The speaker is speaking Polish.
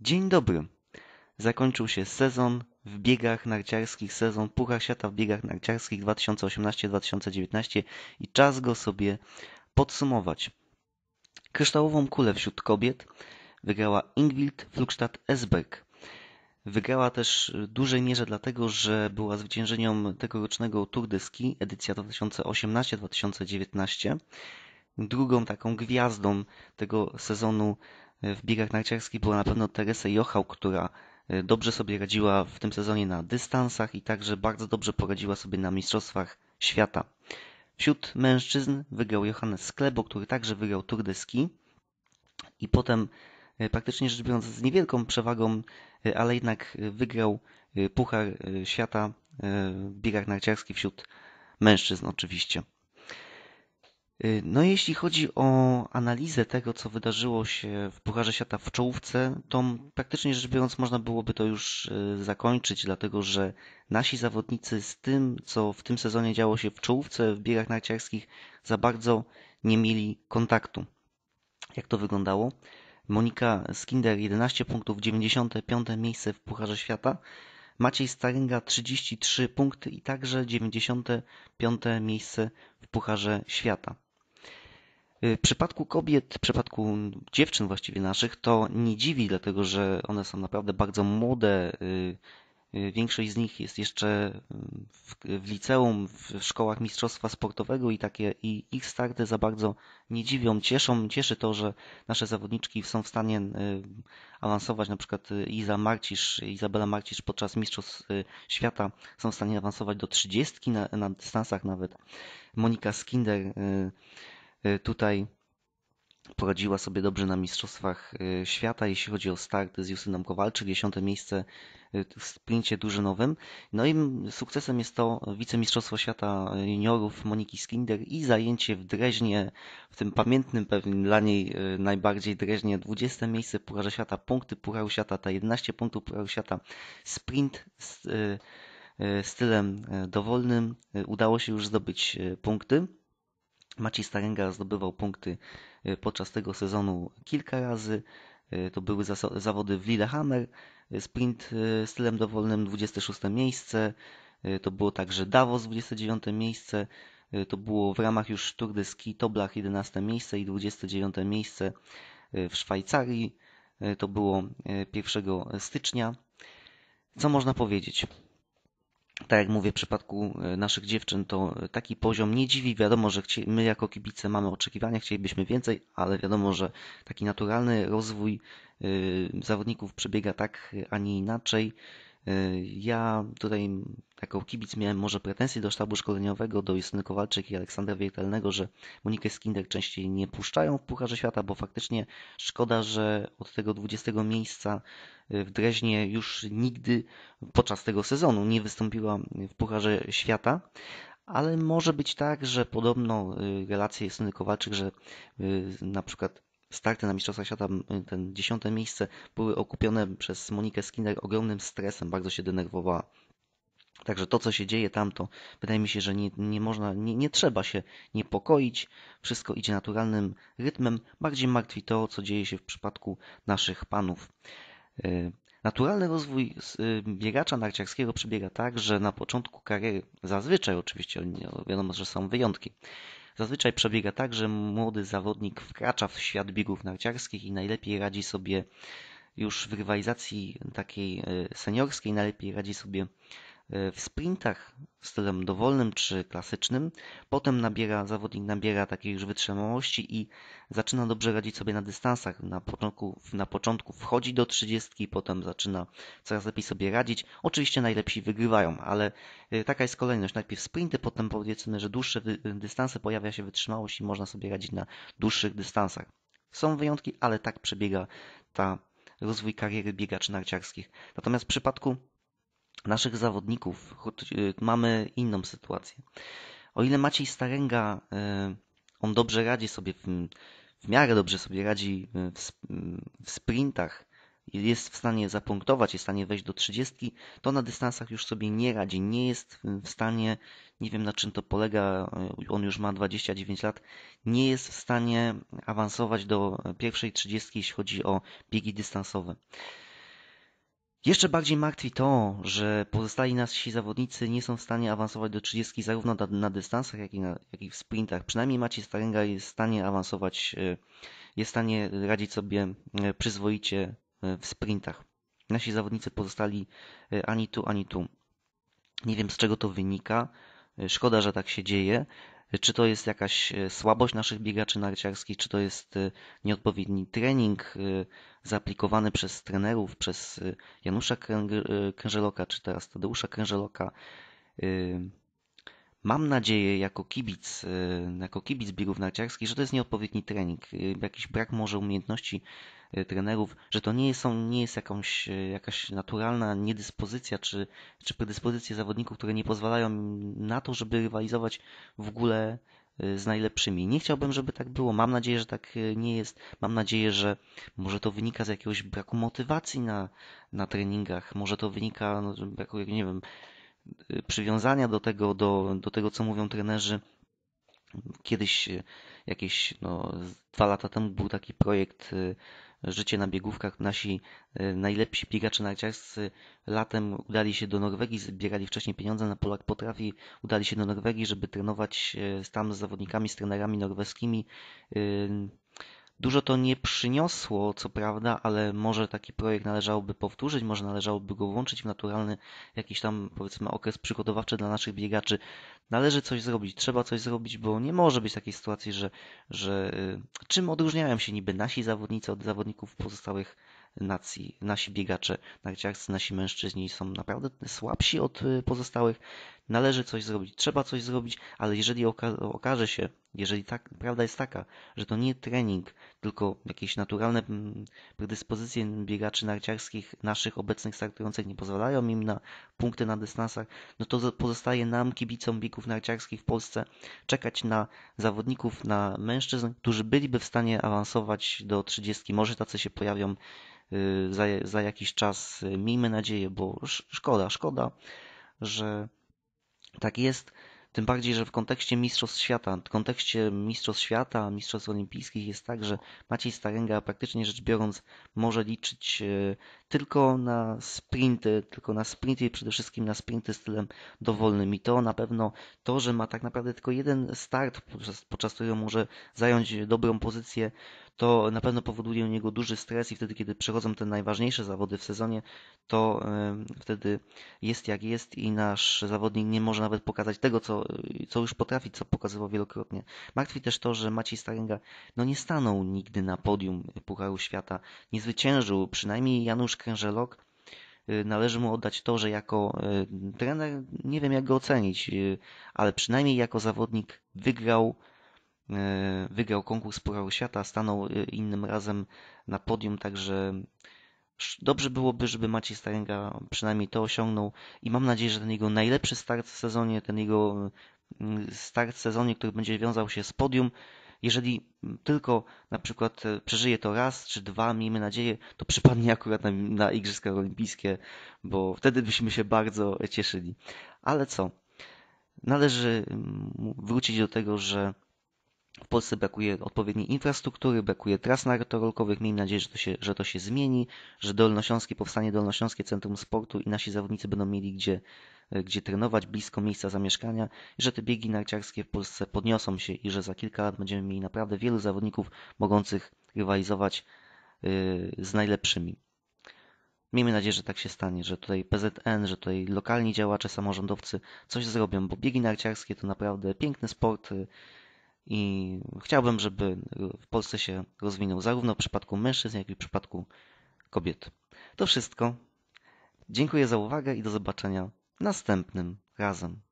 Dzień dobry. Zakończył się sezon w biegach narciarskich, sezon Puchar Świata w biegach narciarskich 2018-2019 i czas go sobie podsumować. Kryształową kulę wśród kobiet wygrała Ingwild Flugstadt-Esberg. Wygrała też w dużej mierze dlatego, że była zwyciężenią tegorocznego Tour de Ski, edycja 2018-2019. Drugą taką gwiazdą tego sezonu w biegach narciarskich była na pewno Teresa Jochał, która e, dobrze sobie radziła w tym sezonie na dystansach i także bardzo dobrze poradziła sobie na Mistrzostwach Świata. Wśród mężczyzn wygrał Johannes Sklebo, który także wygrał Tour de Ski i potem e, praktycznie rzecz biorąc z niewielką przewagą, e, ale jednak wygrał Puchar Świata w biegach narciarskich wśród mężczyzn oczywiście. Y, no jeśli chodzi o analizę tego, co wydarzyło się w Pucharze Świata w czołówce, to praktycznie rzecz biorąc można byłoby to już y, zakończyć, dlatego że nasi zawodnicy z tym, co w tym sezonie działo się w czołówce, w biegach narciarskich, za bardzo nie mieli kontaktu. Jak to wyglądało? Monika Skinder 11 punktów, 95 miejsce w Pucharze Świata. Maciej Starynga 33 punkty i także 95 miejsce w Pucharze Świata. Y, w przypadku kobiet, w przypadku dziewczyn właściwie naszych, to nie dziwi, dlatego że one są naprawdę bardzo młode. Y, y, większość z nich jest jeszcze w, w liceum, w szkołach mistrzostwa sportowego i takie i ich starty za bardzo nie dziwią, cieszą. Cieszy to, że nasze zawodniczki są w stanie awansować, na przykład Iza Marcisz, Izabela Marcisz podczas mistrzostw świata są w stanie awansować do 30 na, na dystansach nawet. Monika Skinder Y, tutaj poradziła sobie dobrze na Mistrzostwach y, Świata, jeśli chodzi o start z Justyną Kowalczyk, dziesiąte miejsce y, w sprincie drużynowym. No i sukcesem jest to wicemistrzostwo świata juniorów Moniki Skinder i zajęcie w Dreźnie, w tym pamiętnym pewnie dla niej najbardziej Dreźnie, 20 miejsce Pucharze Świata, punkty Pucharu Świata, ta 11 punktów Pucharu Świata, sprint z, stylem dowolnym, udało się już zdobyć punkty. Maciej Starenga zdobywał punkty e, podczas tego sezonu kilka razy. E, to były zawody w Lillehammer, e, sprint stylem dowolnym 26 miejsce, to było także Davos 29 miejsce, to było w ramach już Tour de Ski Toblach 11 miejsce i 29 miejsce w Szwajcarii. To było 1 stycznia. Co można powiedzieć? tak jak mówię, w przypadku e, naszych dziewczyn to e, taki poziom nie dziwi. Wiadomo, że my jako kibice mamy oczekiwania, chcielibyśmy więcej, ale wiadomo, że taki naturalny rozwój e, zawodników przebiega tak, a nie inaczej. E, ja tutaj jako kibic miałem może pretensje do sztabu szkoleniowego, do Justyny Kowalczyk i Aleksandra Wiertelnego, że Monikę Skinder częściej nie puszczają w Pucharze Świata, bo faktycznie szkoda, że od tego 20 miejsca e, w Dreźnie już nigdy podczas tego sezonu nie wystąpiła w Pucharze Świata, ale może być tak, że podobno e, relacje Justyny Kowalczyk, że na przykład starty na Mistrzostwa Świata, ten dziesiąte miejsce, były okupione przez Monikę Skinner ogromnym stresem, bardzo się denerwowała. Także to, co się dzieje tam, to wydaje mi się, że nie, nie można, nie, nie trzeba się niepokoić. Wszystko idzie naturalnym rytmem. Bardziej martwi to, co dzieje się w przypadku naszych panów. E, naturalny rozwój e, biegacza narciarskiego przebiega tak, że na początku kariery, zazwyczaj oczywiście, no, wiadomo, że są wyjątki, Zazwyczaj przebiega tak, że młody zawodnik wkracza w świat biegów narciarskich i najlepiej radzi sobie już w rywalizacji takiej e, seniorskiej, najlepiej radzi sobie E, w sprintach stylem dowolnym czy klasycznym. Potem nabiera, zawodnik nabiera takiej już wytrzymałości i zaczyna dobrze radzić sobie na dystansach. Na początku, na początku wchodzi do 30, potem zaczyna coraz lepiej sobie radzić. Oczywiście najlepsi wygrywają, ale e, taka jest kolejność. Najpierw sprinty, potem powiedzmy, że dłuższe dystanse, pojawia się wytrzymałość i można sobie radzić na dłuższych dystansach. Są wyjątki, ale tak przebiega ta rozwój kariery biegaczy narciarskich. Natomiast w przypadku naszych zawodników, choć e, mamy inną sytuację. O ile Maciej Staręga e, on dobrze radzi sobie, w miarę dobrze sobie radzi e, w sprintach, jest w stanie zapunktować, jest w stanie wejść do 30, to na dystansach już sobie nie radzi, nie jest w stanie, nie wiem na czym to polega, on już ma 29 lat, nie jest w stanie awansować do pierwszej 30, jeśli chodzi o biegi dystansowe. Jeszcze bardziej martwi to, że pozostali nasi zawodnicy nie są w stanie awansować do 30 zarówno na, na dystansach, jak i, na, jak i w sprintach. Przynajmniej Maciej Staręga jest w stanie awansować, e, jest w stanie radzić sobie e, przyzwoicie e, w sprintach. Nasi zawodnicy pozostali ani tu, ani tu. Nie wiem z czego to wynika. Szkoda, że tak się dzieje, czy to jest jakaś e, słabość naszych biegaczy narciarskich, czy to jest e, nieodpowiedni trening e, zaaplikowany przez trenerów, przez Janusza Krężeloka, czy teraz Tadeusza Krężeloka. Mam nadzieję, jako kibic, y, jako kibic biegów narciarskich, że to jest nieodpowiedni trening, y, jakiś brak może umiejętności y, trenerów, że to nie, są, nie jest jakąś, jakaś naturalna niedyspozycja czy, czy predyspozycje zawodników, które nie pozwalają na to, żeby rywalizować w ogóle z najlepszymi. Nie chciałbym, żeby tak było. Mam nadzieję, że tak nie jest. Mam nadzieję, że może to wynika z jakiegoś braku motywacji na, na treningach, może to wynika, no, braku, nie wiem, Y, przywiązania do tego, do, do tego, co mówią trenerzy. Kiedyś, y, jakieś no, dwa lata temu, był taki projekt y, Życie na biegówkach. Nasi najlepsi biegacze narciarscy latem udali się do Norwegii, zbierali wcześniej pieniądze na Polak Potrafi, udali się do Norwegii, żeby trenować tam z zawodnikami, z trenerami norweskimi Dużo to nie przyniosło, co prawda, ale może taki projekt należałoby powtórzyć, może należałoby go włączyć w naturalny jakiś tam, powiedzmy, okres przygotowawczy dla naszych biegaczy, należy coś zrobić, trzeba coś zrobić, bo nie może być takiej sytuacji, że, że y, czym odróżniają się niby nasi zawodnicy od zawodników pozostałych nacji. Nasi biegacze narciarscy, nasi mężczyźni są naprawdę słabsi od y, pozostałych. Należy coś zrobić, trzeba coś zrobić, ale jeżeli oka okaże się, jeżeli tak, prawda jest taka, że to nie trening, tylko jakieś naturalne mm, predyspozycje biegaczy narciarskich, naszych obecnych startujących nie pozwalają im na punkty na dystansach, no to pozostaje nam, kibicom biegów zawodników narciarskich w Polsce, czekać na zawodników, na mężczyzn, którzy byliby w stanie awansować do 30. Może tacy się pojawią y, za, za jakiś czas. Miejmy nadzieję, bo szkoda, szkoda, że tak jest. Tym bardziej, że w kontekście Mistrzostw Świata, w kontekście Mistrzostw Świata, Mistrzostw Olimpijskich jest tak, że Maciej Starenga praktycznie rzecz biorąc może liczyć y, tylko na sprinty, tylko na sprinty i przede wszystkim na sprinty stylem dowolnym. I to na pewno to, że ma tak naprawdę tylko jeden start, podczas, podczas którego może zająć dobrą pozycję, to na pewno powoduje u niego duży stres i wtedy, kiedy przechodzą te najważniejsze zawody w sezonie, to wtedy jest jak jest i nasz zawodnik nie może nawet pokazać tego, co, co już potrafi, co pokazywał wielokrotnie. Martwi też to, że Maciej Starenga no nie stanął nigdy na podium Pucharu Świata, nie zwyciężył, przynajmniej Janusz Tomasz Krężelok. Y, należy mu oddać to, że jako y, trener, nie wiem jak go ocenić, y, ale przynajmniej jako zawodnik wygrał, wygrał konkurs Pucharu Świata, stanął innym razem na podium, także dobrze byłoby, żeby Maciej Staręga przynajmniej to osiągnął i mam nadzieję, że ten jego najlepszy start w sezonie, ten jego start w sezonie, który będzie wiązał się z podium, jeżeli tylko na przykład e, przeżyje to raz czy dwa, miejmy nadzieję, to przypadnie akurat na, na Igrzyska Olimpijskie, bo wtedy byśmy się bardzo cieszyli. Ale co? Należy mm, wrócić do tego, że w Polsce brakuje odpowiedniej infrastruktury, brakuje tras narratorolkowych. Miejmy nadzieję, że to, się, że to się zmieni, że Dolnośląskie powstanie Dolnośląskie Centrum Sportu i nasi zawodnicy będą mieli gdzie, e, gdzie trenować, blisko miejsca zamieszkania, i że te biegi narciarskie w Polsce podniosą się i że za kilka lat będziemy mieli naprawdę wielu zawodników mogących rywalizować e, z najlepszymi. Miejmy nadzieję, że tak się stanie, że tutaj PZN, że tutaj lokalni działacze, samorządowcy coś zrobią, bo biegi narciarskie to naprawdę piękny sport e, i chciałbym, żeby w Polsce się rozwinął zarówno w przypadku mężczyzn, jak i w przypadku kobiet. To wszystko. Dziękuję za uwagę i do zobaczenia następnym razem.